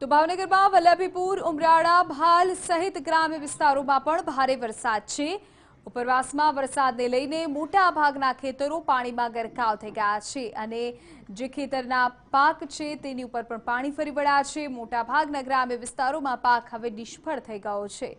તો ભાવનગરમાં વલ્લભીપુર ઉમરાળા ભાલ સહિત ગ્રામ્ય વિસ્તારોમાં પણ ભારે વરસાદ છે ઉપરવાસમાં વરસાદને લઈને મોટા ભાગના ખેતરો પાણીમાં ગરકાવ થઈ ગયા છે અને જે ખેતરના પાક છે તેની ઉપર પણ પાણી ફરી વળ્યા છે મોટાભાગના ગ્રામ્ય વિસ્તારોમાં પાક હવે નિષ્ફળ થઈ ગયો છે